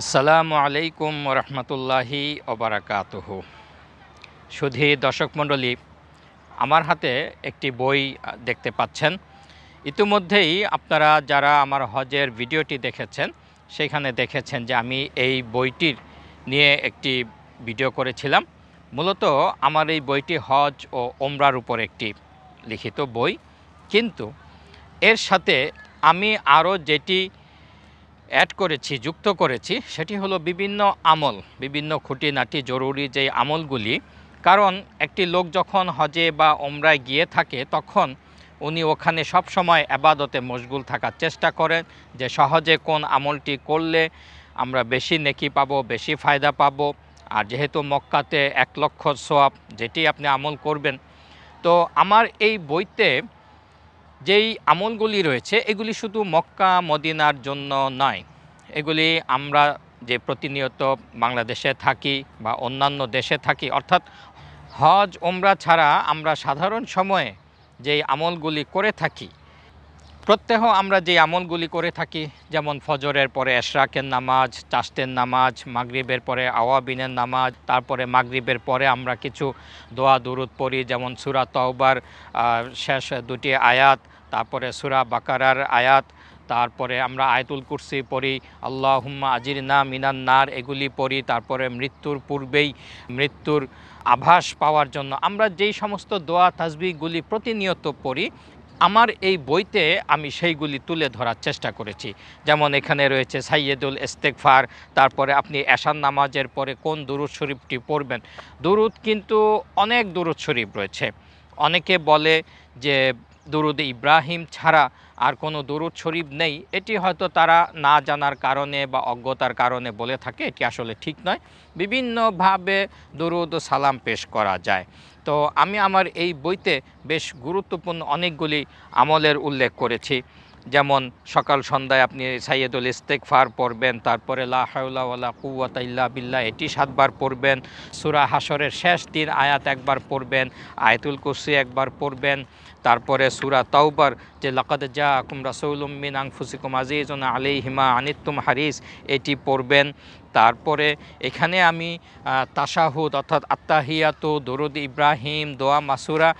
আসসালামু আলাইকুম রহমতুল্লাহি অবরাকাত সুধী দর্শক মণ্ডলী আমার হাতে একটি বই দেখতে পাচ্ছেন ইতিমধ্যেই আপনারা যারা আমার হজের ভিডিওটি দেখেছেন সেখানে দেখেছেন যে আমি এই বইটির নিয়ে একটি ভিডিও করেছিলাম মূলত আমার এই বইটি হজ ও ওমরার উপর একটি লিখিত বই কিন্তু এর সাথে আমি আরও যেটি অ্যাড করেছি যুক্ত করেছি সেটি হলো বিভিন্ন আমল বিভিন্ন খুঁটিনাটি জরুরি যে আমলগুলি কারণ একটি লোক যখন হজে বা ওমরায় গিয়ে থাকে তখন উনি ওখানে সব সময় আবাদতে মশগুল থাকার চেষ্টা করেন যে সহজে কোন আমলটি করলে আমরা বেশি নেকি পাবো বেশি ফায়দা পাব আর যেহেতু মক্কাতে এক লক্ষ সোয়াব যেটি আপনি আমল করবেন তো আমার এই বইতে যেই আমলগুলি রয়েছে এগুলি শুধু মক্কা মদিনার জন্য নয় এগুলি আমরা যে প্রতিনিয়ত বাংলাদেশে থাকি বা অন্যান্য দেশে থাকি অর্থাৎ হজ ওমরা ছাড়া আমরা সাধারণ সময়ে যেই আমলগুলি করে থাকি প্রত্যহ আমরা যে আমলগুলি করে থাকি যেমন ফজরের পরে এশরাকের নামাজ চাষতের নামাজ মাগরিবের পরে আওয়াবিনের নামাজ তারপরে মাগরিবের পরে আমরা কিছু দোয়া দুরুদ পড়ি যেমন সুরা তওবার শেষ দুটি আয়াত তারপরে সুরা বাকারার আয়াত তারপরে আমরা আয়তুল কুরসি পড়ি আল্লাহ হুম্মা আজির না মিনান নার এগুলি পড়ি তারপরে মৃত্যুর পূর্বেই মৃত্যুর আভাস পাওয়ার জন্য আমরা যেই সমস্ত দোয়া তাজবিগুলি প্রতিনিয়ত পড়ি আমার এই বইতে আমি সেইগুলি তুলে ধরার চেষ্টা করেছি যেমন এখানে রয়েছে সাইয়েদুল ইস্তেকফার তারপরে আপনি এশান নামাজের পরে কোন দুরুদ শরীফটি পড়বেন দুরুদ কিন্তু অনেক দুরুদ শরীফ রয়েছে অনেকে বলে যে দুরুদ ইব্রাহিম ছাড়া আর কোনো দুরুদ শরীফ নেই এটি হয়তো তারা না জানার কারণে বা অজ্ঞতার কারণে বলে থাকে এটি আসলে ঠিক নয় বিভিন্নভাবে দুরুদ ও সালাম পেশ করা যায় তো আমি আমার এই বইতে বেশ গুরুত্বপূর্ণ অনেকগুলি আমলের উল্লেখ করেছি যেমন সকাল সন্ধ্যায় আপনি সাইয়েদুল ফার পড়বেন তারপরে লা কুয়াত ইল্লা বিল্লা এটি সাতবার পড়বেন সুরা হাসরের শেষ তিন আয়াত একবার পড়বেন আয়তুল কুসি একবার পড়বেন তারপরে সুরা তাওবার যে লাকাদ জা কুমরা সৌলুম মিন আংফুসিকুম আজিজ আলি হিমা আনিত্তুম হারিস এটি পড়বেন তারপরে এখানে আমি তাসাহুদ অর্থাৎ আত্মাহিয়াত দরুদ ইব্রাহিম দোয়া মাসুরা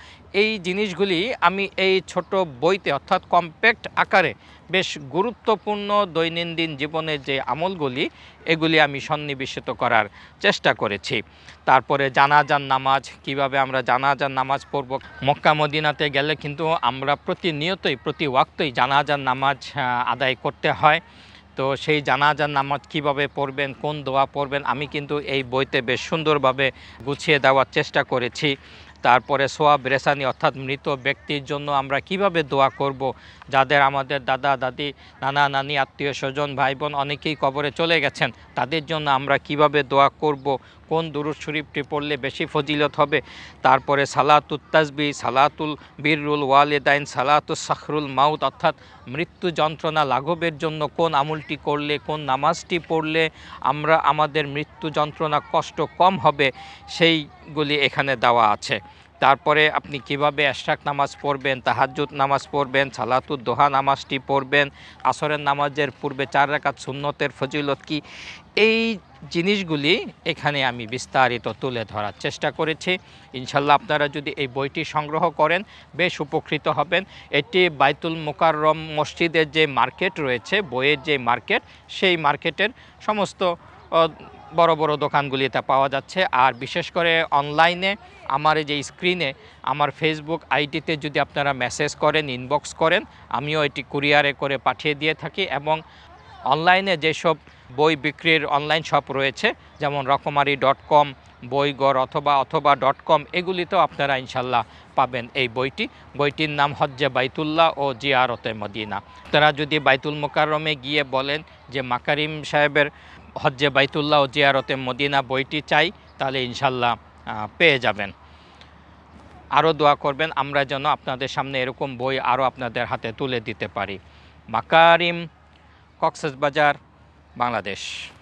এই জিনিসগুলি আমি এই ছোট বইতে অর্থাৎ কম্প্যাক্ট আকারে বেশ গুরুত্বপূর্ণ দৈনন্দিন জীবনের যে আমলগুলি এগুলি আমি সন্নিবেশিত করার চেষ্টা করেছি তারপরে জানাজান নামাজ কিভাবে আমরা জানাজান নামাজ পড়ব মক্কা মদিনাতে গেলে কিন্তু আমরা প্রতিনিয়তই প্রতি ওয়াক্তই জানাজান নামাজ আদায় করতে হয় তো সেই জানাজার নামাজ কিভাবে পড়বেন কোন দোয়া পড়বেন আমি কিন্তু এই বইতে বেশ সুন্দরভাবে গুছিয়ে দেওয়ার চেষ্টা করেছি তারপরে সোয়াব রেসানি অর্থাৎ মৃত ব্যক্তির জন্য আমরা কিভাবে দোয়া করব যাদের আমাদের দাদা দাদি নানা নানি আত্মীয় স্বজন ভাই বোন অনেকেই কবরে চলে গেছেন তাদের জন্য আমরা কিভাবে দোয়া করব কোন দুরুদ শরীফটি পড়লে বেশি ফজিলত হবে তারপরে সালাতুত তাজবি সালাতুল বীররুল ওয়ালেদাইন সালাতুল সাখরুল মাউত অর্থাৎ মৃত্যু যন্ত্রণা লাঘবের জন্য কোন আমলটি করলে কোন নামাজটি পড়লে আমরা আমাদের মৃত্যু যন্ত্রণা কষ্ট কম হবে সেইগুলি এখানে দেওয়া আছে তারপরে আপনি কিভাবে আশরাক নামাজ পড়বেন তাহাজুদ নামাজ পড়বেন সালাতুদ দোহা নামাজটি পড়বেন আসরের নামাজের পূর্বে চার রাকাত সুন্নতের ফজিলত কি এই জিনিসগুলি এখানে আমি বিস্তারিত তুলে ধরার চেষ্টা করেছি ইনশাল্লাহ আপনারা যদি এই বইটি সংগ্রহ করেন বেশ উপকৃত হবেন এটি বাইতুল মোকাররম মসজিদের যে মার্কেট রয়েছে বইয়ের যে মার্কেট সেই মার্কেটের সমস্ত বড় বড় দোকানগুলিতে পাওয়া যাচ্ছে আর বিশেষ করে অনলাইনে আমার যে স্ক্রিনে আমার ফেসবুক আইডিতে যদি আপনারা মেসেজ করেন ইনবক্স করেন আমিও এটি কুরিয়ারে করে পাঠিয়ে দিয়ে থাকি এবং অনলাইনে যেসব বই বিক্রির অনলাইন শপ রয়েছে যেমন রকমারি ডট কম বইগড় অথবা অথবা ডট কম এগুলিতেও আপনারা ইনশাল্লাহ পাবেন এই বইটি বইটির নাম হজ্জে বাইতুল্লাহ ও জিয়ারতে মদিনা তারা যদি বাইতুল মোকারমে গিয়ে বলেন যে মাকারিম সাহেবের হজ্জে বাইতুল্লাহ ও জিয়ারতে মদিনা বইটি চাই তাহলে ইনশাল্লাহ পেয়ে যাবেন আরও দোয়া করবেন আমরা যেন আপনাদের সামনে এরকম বই আরও আপনাদের হাতে তুলে দিতে পারি মাকারিম কক্সবাজার বাংলাদেশ